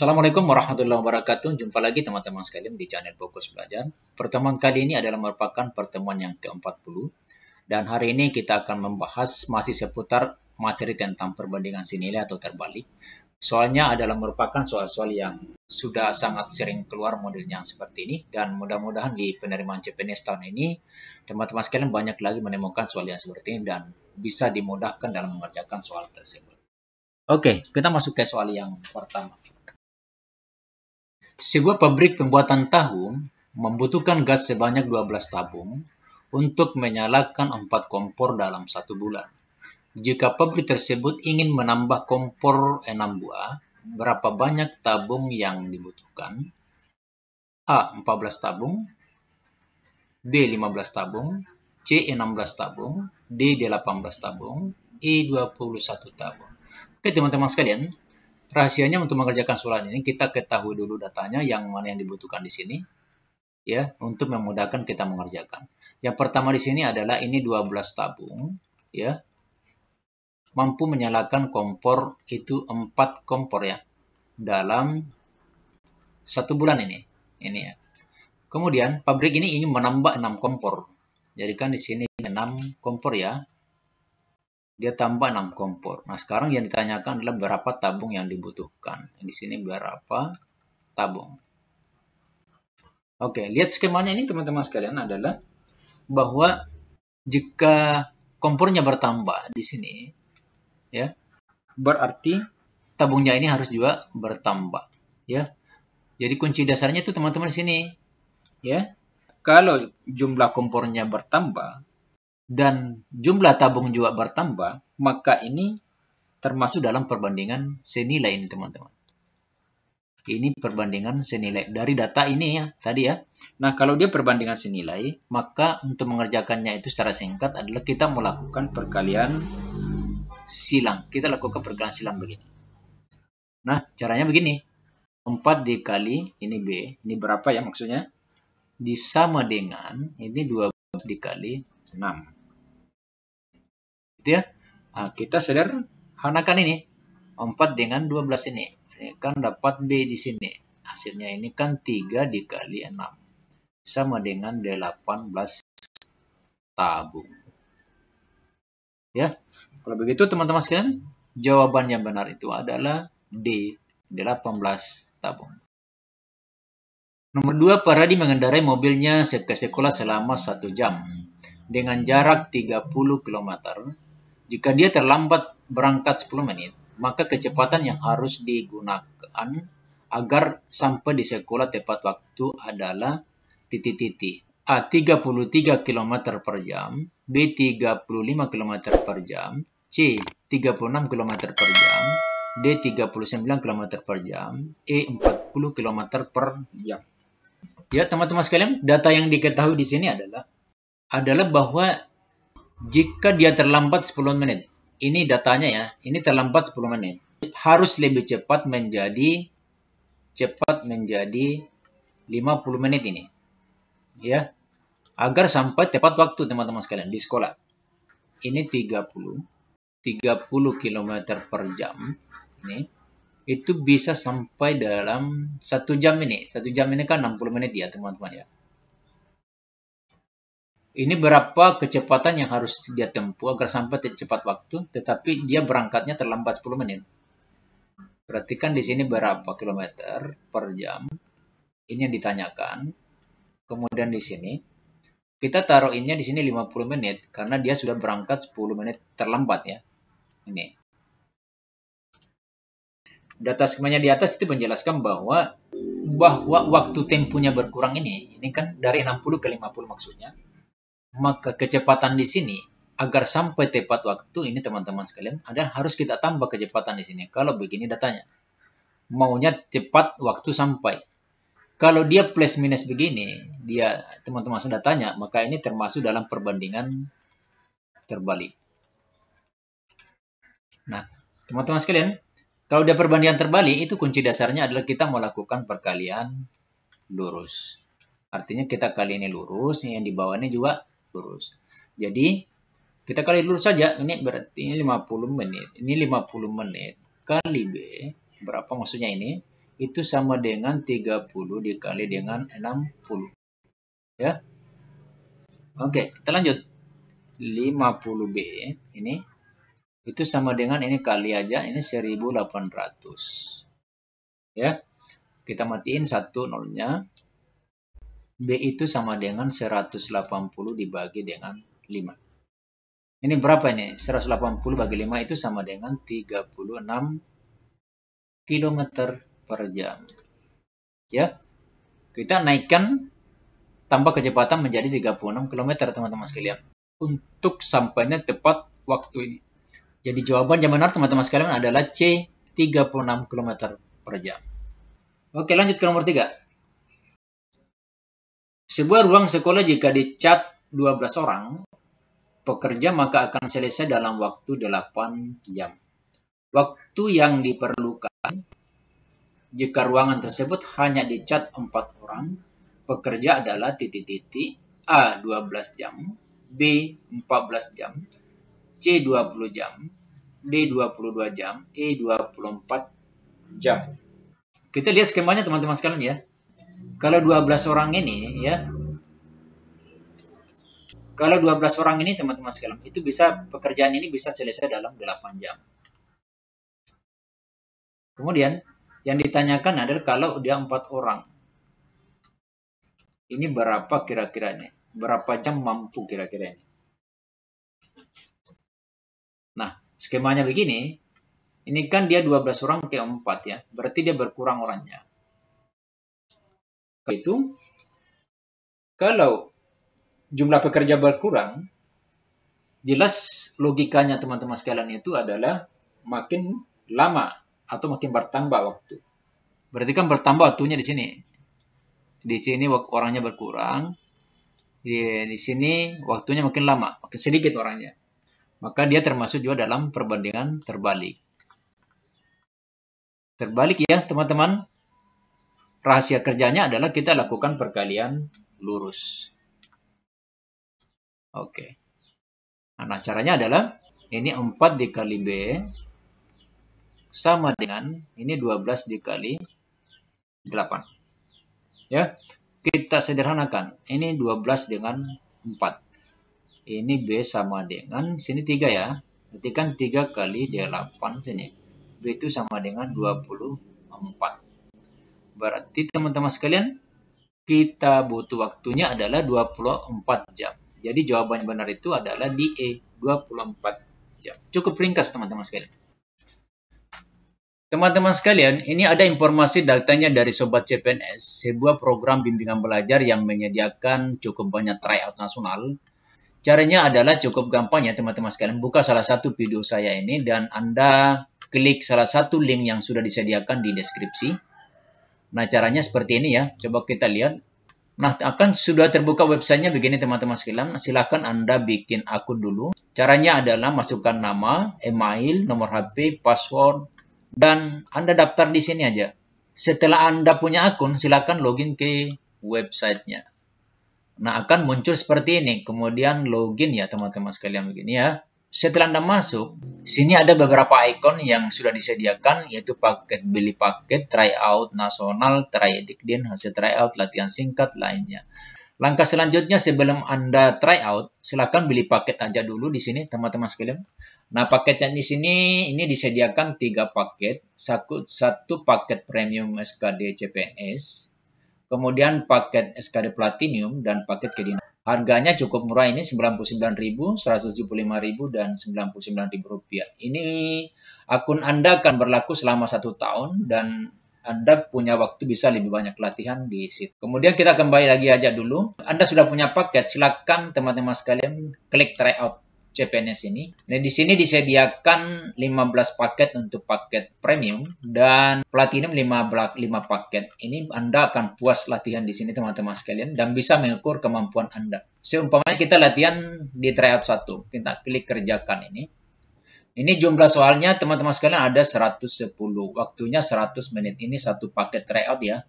Assalamualaikum warahmatullahi wabarakatuh. Jumpa lagi teman-teman sekalian di channel Fokus Belajar. Pertemuan kali ini adalah merupakan pertemuan yang ke-40 dan hari ini kita akan membahas masih seputar materi tentang perbandingan senilai atau terbalik. Soalnya adalah merupakan soal-soal yang sudah sangat sering keluar modelnya seperti ini dan mudah-mudahan di penerimaan CPNS tahun ini teman-teman sekalian banyak lagi menemukan soal yang seperti ini dan bisa dimudahkan dalam mengerjakan soal tersebut. Oke, kita masuk ke soal yang pertama. Sebuah pabrik pembuatan tahu membutuhkan gas sebanyak 12 tabung untuk menyalakan 4 kompor dalam satu bulan. Jika pabrik tersebut ingin menambah kompor 6 buah, berapa banyak tabung yang dibutuhkan? A. 14 tabung B. 15 tabung C. 16 tabung D. 18 tabung E. 21 tabung Oke teman-teman sekalian, rahasianya untuk mengerjakan soal ini kita ketahui dulu datanya yang mana yang dibutuhkan di sini ya untuk memudahkan kita mengerjakan. Yang pertama di sini adalah ini 12 tabung ya. Mampu menyalakan kompor itu 4 kompor ya dalam satu bulan ini. Ini ya. Kemudian pabrik ini ingin menambah 6 kompor. Jadikan di sini 6 kompor ya dia tambah 6 kompor. Nah, sekarang yang ditanyakan adalah berapa tabung yang dibutuhkan. Di sini berapa tabung. Oke, lihat skemanya ini teman-teman sekalian adalah bahwa jika kompornya bertambah di sini, ya, berarti tabungnya ini harus juga bertambah, ya. Jadi kunci dasarnya itu teman-teman di sini, ya. Kalau jumlah kompornya bertambah, dan jumlah tabung juga bertambah, maka ini termasuk dalam perbandingan senilai ini teman-teman. Ini perbandingan senilai dari data ini ya tadi ya. Nah kalau dia perbandingan senilai, maka untuk mengerjakannya itu secara singkat adalah kita melakukan perkalian silang. Kita lakukan perkalian silang begini. Nah caranya begini. 4 dikali ini B, ini berapa ya maksudnya? Disama dengan ini 12 dikali 6 gitu ya. Nah, kita sadar ini 4 dengan 12 ini. Ini kan dapat B di sini. Hasilnya ini kan 3 dikali 6. Sama dengan 18 tabung. Ya, kalau begitu teman-teman sekalian, jawaban yang benar itu adalah D, 18 tabung. Nomor 2, Paradi mengendarai mobilnya ke sekolah selama 1 jam dengan jarak 30 km jika dia terlambat berangkat 10 menit, maka kecepatan yang harus digunakan agar sampai di sekolah tepat waktu adalah titik-titik. A. 33 km per jam B. 35 km per jam C. 36 km per jam D. 39 km per jam E. 40 km per jam Ya, teman-teman sekalian, data yang diketahui di sini adalah adalah bahwa jika dia terlambat 10 menit, ini datanya ya, ini terlambat 10 menit. Harus lebih cepat menjadi cepat menjadi 50 menit ini. Ya. Agar sampai tepat waktu teman-teman sekalian di sekolah. Ini 30 30 km per jam ini itu bisa sampai dalam satu jam ini satu jam ini kan 60 menit ya teman-teman ya ini berapa kecepatan yang harus dia tempuh agar sampai cepat waktu, tetapi dia berangkatnya terlambat 10 menit. Perhatikan di sini berapa kilometer per jam. Ini yang ditanyakan. Kemudian di sini, kita taruh ini di sini 50 menit, karena dia sudah berangkat 10 menit terlambat ya. Ini. Data skemanya di atas itu menjelaskan bahwa bahwa waktu tempuhnya berkurang ini, ini kan dari 60 ke 50 maksudnya, maka kecepatan di sini agar sampai tepat waktu ini teman-teman sekalian ada harus kita tambah kecepatan di sini. Kalau begini datanya. Maunya cepat waktu sampai. Kalau dia plus minus begini, dia teman-teman sudah tanya, maka ini termasuk dalam perbandingan terbalik. Nah, teman-teman sekalian, kalau dia perbandingan terbalik, itu kunci dasarnya adalah kita melakukan perkalian lurus. Artinya kita kali ini lurus, yang di bawahnya juga lurus. Jadi kita kali lurus saja. Ini berarti ini 50 menit. Ini 50 menit kali B. Berapa maksudnya ini? Itu sama dengan 30 dikali dengan 60. Ya. Oke, kita lanjut. 50B ini itu sama dengan ini kali aja ini 1800. Ya. Kita matiin satu nolnya. B itu sama dengan 180 dibagi dengan 5. Ini berapa ini? 180 bagi 5 itu sama dengan 36 km per jam. Ya, kita naikkan tambah kecepatan menjadi 36 km teman-teman sekalian. Untuk sampainya tepat waktu ini. Jadi jawaban yang benar teman-teman sekalian adalah C 36 km per jam. Oke lanjut ke nomor 3. Sebuah ruang sekolah jika dicat 12 orang pekerja maka akan selesai dalam waktu 8 jam. Waktu yang diperlukan jika ruangan tersebut hanya dicat 4 orang, pekerja adalah titik-titik A 12 jam, B 14 jam, C 20 jam, D 22 jam, E 24 jam. Kita lihat skemanya teman-teman sekalian ya. Kalau 12 orang ini ya kalau 12 orang ini teman-teman sekalian, itu bisa pekerjaan ini bisa selesai dalam 8 jam. Kemudian yang ditanyakan adalah kalau dia 4 orang. Ini berapa kira-kiranya? Berapa jam mampu kira-kira ini? Nah, skemanya begini. Ini kan dia 12 orang ke 4 ya. Berarti dia berkurang orangnya itu kalau jumlah pekerja berkurang, jelas logikanya teman-teman sekalian itu adalah makin lama atau makin bertambah waktu. Berarti kan bertambah waktunya di sini. Di sini orangnya berkurang, di, di sini waktunya makin lama, makin sedikit orangnya. Maka dia termasuk juga dalam perbandingan terbalik. Terbalik ya teman-teman. Rahasia kerjanya adalah kita lakukan perkalian lurus. Oke. Okay. Nah, caranya adalah ini 4 dikali B sama dengan ini 12 dikali 8. Ya, kita sederhanakan. Ini 12 dengan 4. Ini B sama dengan, sini 3 ya. Berarti kan 3 kali 8 sini. B itu sama dengan 24. Berarti teman-teman sekalian, kita butuh waktunya adalah 24 jam. Jadi jawaban yang benar itu adalah di E, 24 jam. Cukup ringkas teman-teman sekalian. Teman-teman sekalian, ini ada informasi datanya dari Sobat CPNS, sebuah program bimbingan belajar yang menyediakan cukup banyak tryout nasional. Caranya adalah cukup gampang ya teman-teman sekalian. Buka salah satu video saya ini dan Anda klik salah satu link yang sudah disediakan di deskripsi. Nah, caranya seperti ini ya. Coba kita lihat. Nah, akan sudah terbuka websitenya begini teman-teman sekalian. Nah, silahkan Anda bikin akun dulu. Caranya adalah masukkan nama, email, nomor HP, password, dan Anda daftar di sini aja. Setelah Anda punya akun, silahkan login ke websitenya. Nah, akan muncul seperti ini. Kemudian login ya teman-teman sekalian begini ya setelah Anda masuk, sini ada beberapa ikon yang sudah disediakan yaitu paket beli paket, tryout nasional, try din, hasil tryout, latihan singkat lainnya. Langkah selanjutnya sebelum Anda tryout, silakan beli paket aja dulu di sini teman-teman sekalian. Nah, paket yang di sini ini disediakan tiga paket, satu, paket premium SKD CPNS, kemudian paket SKD Platinum dan paket kedinasan. Harganya cukup murah ini 99.000, 175.000 dan 99.000 rupiah. Ini akun Anda akan berlaku selama satu tahun dan anda punya waktu bisa lebih banyak latihan di situ. Kemudian kita kembali lagi aja dulu. Anda sudah punya paket, silakan teman-teman sekalian klik try out CPNS ini. Nah di sini disediakan 15 paket untuk paket premium dan platinum 5 5 paket. Ini Anda akan puas latihan di sini teman-teman sekalian dan bisa mengukur kemampuan Anda. Seumpamanya kita latihan di tryout 1, kita klik kerjakan ini. Ini jumlah soalnya teman-teman sekalian ada 110. Waktunya 100 menit. Ini satu paket tryout ya.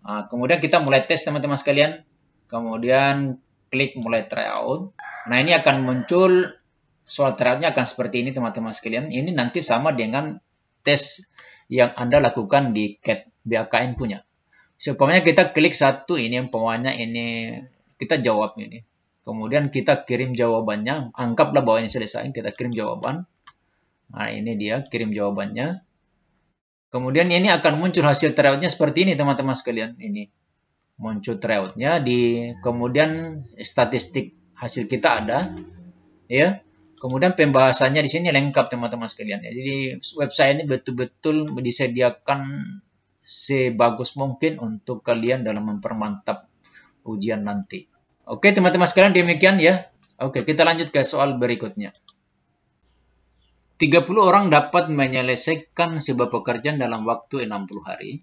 Nah, kemudian kita mulai tes teman-teman sekalian. Kemudian klik mulai tryout. Nah, ini akan muncul soal tryoutnya akan seperti ini teman-teman sekalian. Ini nanti sama dengan tes yang Anda lakukan di CAT BAKN punya. Seumpamanya kita klik satu ini yang umpamanya ini kita jawab ini. Kemudian kita kirim jawabannya, anggaplah bahwa ini selesai, kita kirim jawaban. Nah, ini dia kirim jawabannya. Kemudian ini akan muncul hasil tryoutnya seperti ini teman-teman sekalian. Ini muncul tryoutnya di kemudian statistik hasil kita ada ya kemudian pembahasannya di sini lengkap teman-teman sekalian ya. jadi website ini betul-betul disediakan sebagus mungkin untuk kalian dalam mempermantap ujian nanti oke teman-teman sekalian demikian ya oke kita lanjut ke soal berikutnya 30 orang dapat menyelesaikan sebuah pekerjaan dalam waktu 60 hari.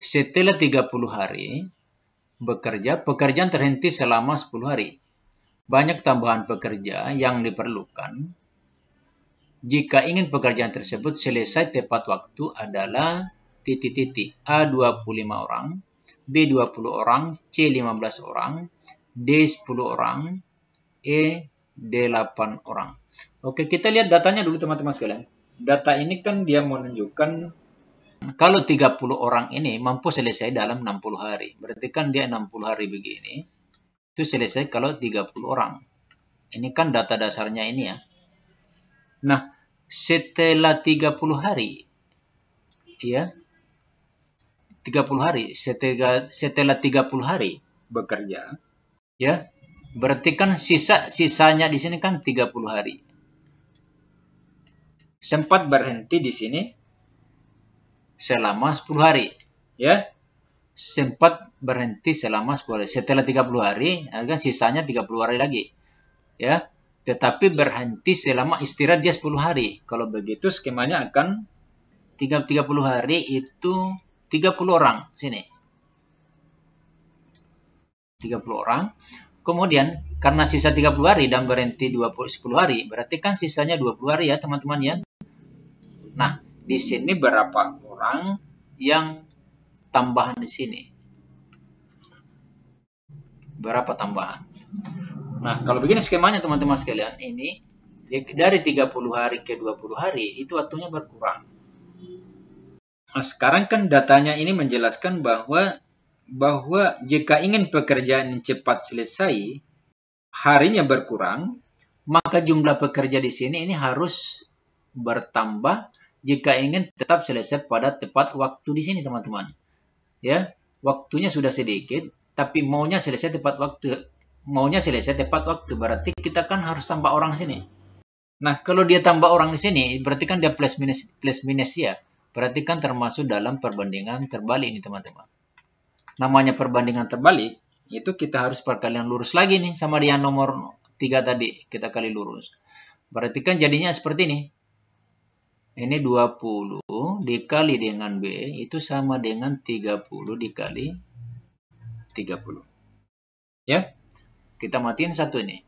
Setelah 30 hari, bekerja, pekerjaan terhenti selama 10 hari. Banyak tambahan pekerja yang diperlukan jika ingin pekerjaan tersebut selesai tepat waktu adalah titik-titik A 25 orang, B 20 orang, C 15 orang, D 10 orang, E D 8 orang. Oke, kita lihat datanya dulu teman-teman sekalian. Data ini kan dia menunjukkan kalau 30 orang ini mampu selesai dalam 60 hari. Berarti kan dia 60 hari begini. Itu selesai kalau 30 orang. Ini kan data dasarnya ini ya. Nah, setelah 30 hari ya 30 hari setelah setelah 30 hari bekerja ya berarti kan sisa sisanya di sini kan 30 hari sempat berhenti di sini selama 10 hari. Ya. Sempat berhenti selama 10 hari. Setelah 30 hari, agak sisanya 30 hari lagi. Ya. Tetapi berhenti selama istirahat dia 10 hari. Kalau begitu skemanya akan 30 hari itu 30 orang sini. 30 orang. Kemudian karena sisa 30 hari dan berhenti 20 10 hari, berarti kan sisanya 20 hari ya teman-teman ya. Nah, di sini berapa kurang yang tambahan di sini. Berapa tambahan? Nah, kalau begini skemanya teman-teman sekalian, ini dari 30 hari ke 20 hari itu waktunya berkurang. Nah, sekarang kan datanya ini menjelaskan bahwa bahwa jika ingin pekerjaan cepat selesai, harinya berkurang, maka jumlah pekerja di sini ini harus bertambah jika ingin tetap selesai pada tepat waktu di sini teman-teman. Ya, waktunya sudah sedikit, tapi maunya selesai tepat waktu. Maunya selesai tepat waktu, berarti kita kan harus tambah orang sini. Nah, kalau dia tambah orang di sini, berarti kan dia plus minus, plus minus ya. Berarti kan termasuk dalam perbandingan terbalik ini teman-teman. Namanya perbandingan terbalik, itu kita harus perkalian lurus lagi nih sama dia nomor 3 tadi. Kita kali lurus. Berarti kan jadinya seperti ini ini 20 dikali dengan B itu sama dengan 30 dikali 30. Ya, kita matiin satu ini.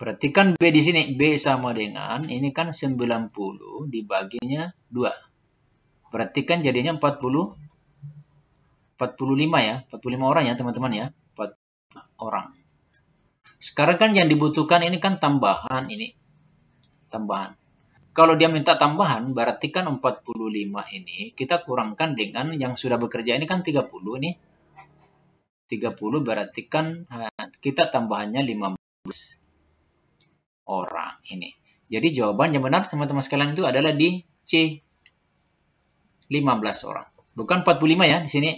Perhatikan B di sini. B sama dengan, ini kan 90 dibaginya 2. Perhatikan jadinya 40, 45 ya. 45 orang ya teman-teman ya. 4 orang. Sekarang kan yang dibutuhkan ini kan tambahan ini tambahan. Kalau dia minta tambahan, berarti kan 45 ini kita kurangkan dengan yang sudah bekerja ini kan 30 nih. 30 berarti kan eh, kita tambahannya 15 orang ini. Jadi jawaban yang benar teman-teman sekalian itu adalah di C. 15 orang. Bukan 45 ya di sini.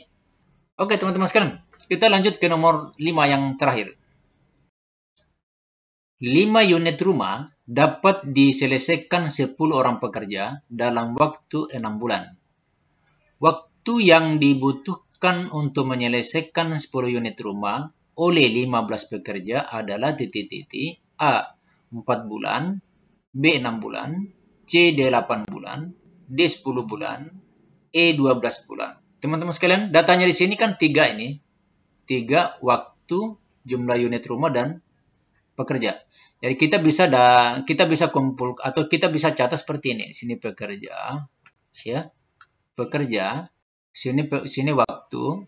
Oke teman-teman sekalian, kita lanjut ke nomor 5 yang terakhir. 5 unit rumah dapat diselesaikan 10 orang pekerja dalam waktu 6 bulan. Waktu yang dibutuhkan untuk menyelesaikan 10 unit rumah oleh 15 pekerja adalah titik-titik A 4 bulan, B 6 bulan, C 8 bulan, D 10 bulan, E 12 bulan. Teman-teman sekalian, datanya di sini kan 3 ini. 3 waktu, jumlah unit rumah dan pekerja. Jadi kita bisa da, kita bisa kumpul atau kita bisa catat seperti ini. Sini pekerja, ya. Pekerja, sini pe, sini waktu.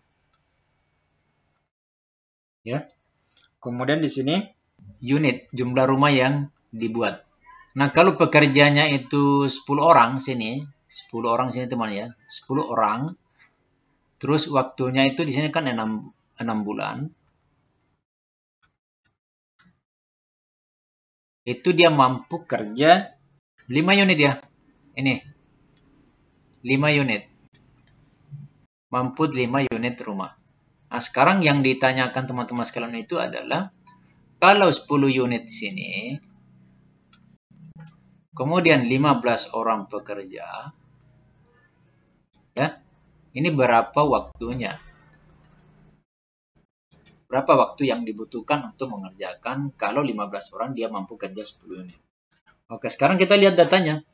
Ya. Kemudian di sini unit, jumlah rumah yang dibuat. Nah, kalau pekerjanya itu 10 orang sini, 10 orang sini teman ya. 10 orang. Terus waktunya itu di sini kan enam enam bulan itu dia mampu kerja 5 unit ya. Ini. 5 unit. Mampu 5 unit rumah. Nah, sekarang yang ditanyakan teman-teman sekalian itu adalah kalau 10 unit di sini kemudian 15 orang pekerja ya. Ini berapa waktunya? berapa waktu yang dibutuhkan untuk mengerjakan kalau 15 orang dia mampu kerja 10 unit. Oke, sekarang kita lihat datanya.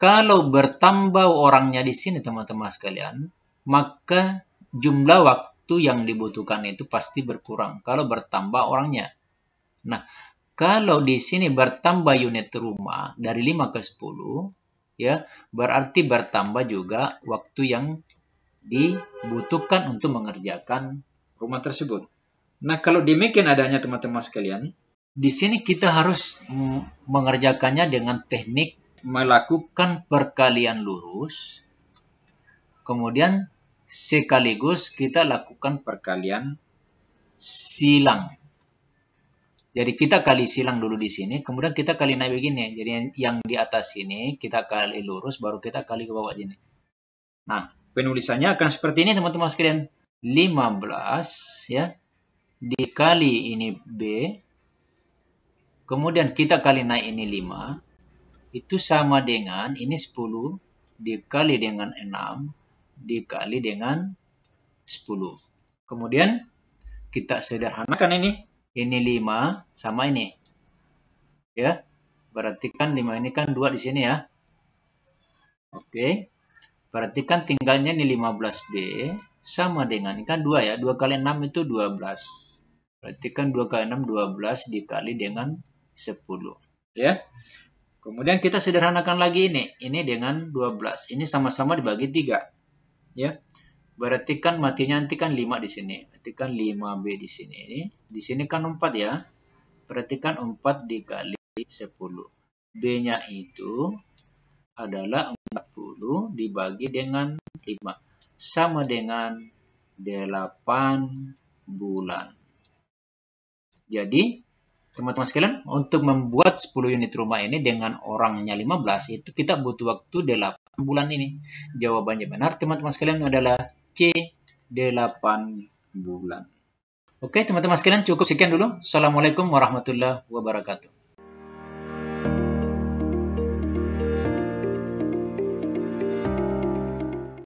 Kalau bertambah orangnya di sini teman-teman sekalian, maka jumlah waktu yang dibutuhkan itu pasti berkurang kalau bertambah orangnya. Nah, kalau di sini bertambah unit rumah dari 5 ke 10, ya, berarti bertambah juga waktu yang dibutuhkan untuk mengerjakan rumah tersebut. Nah, kalau demikian adanya teman-teman sekalian, di sini kita harus mengerjakannya dengan teknik melakukan perkalian lurus. Kemudian sekaligus kita lakukan perkalian silang. Jadi kita kali silang dulu di sini, kemudian kita kali naik begini. Jadi yang di atas sini kita kali lurus, baru kita kali ke bawah sini. Nah, penulisannya akan seperti ini teman-teman sekalian. 15 ya dikali ini B, kemudian kita kali naik ini 5, itu sama dengan ini 10 dikali dengan 6 dikali dengan 10. Kemudian kita sederhanakan ini, ini 5 sama ini. Ya, berarti kan 5 ini kan 2 di sini ya. Oke, berarti kan tinggalnya ini 15B sama dengan kan 2 ya 2 kali 6 itu 12 berarti kan 2 kali 6 12 dikali dengan 10 ya kemudian kita sederhanakan lagi ini ini dengan 12 ini sama-sama dibagi 3 ya berarti kan matinya nanti kan 5 di sini berarti kan 5B di sini ini di sini kan 4 ya berarti kan 4 dikali 10 B nya itu adalah 40 dibagi dengan 5 sama dengan 8 bulan. Jadi, teman-teman sekalian, untuk membuat 10 unit rumah ini dengan orangnya 15, itu kita butuh waktu 8 bulan ini. Jawabannya benar, teman-teman sekalian adalah C, 8 bulan. Oke, teman-teman sekalian cukup sekian dulu. Assalamualaikum warahmatullahi wabarakatuh.